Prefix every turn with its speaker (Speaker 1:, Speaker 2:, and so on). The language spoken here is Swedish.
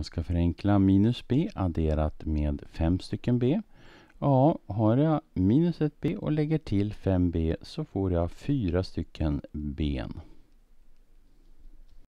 Speaker 1: Jag ska förenkla minus b adderat med 5 stycken b. Ja, har jag minus 1b och lägger till 5b så får jag fyra stycken ben.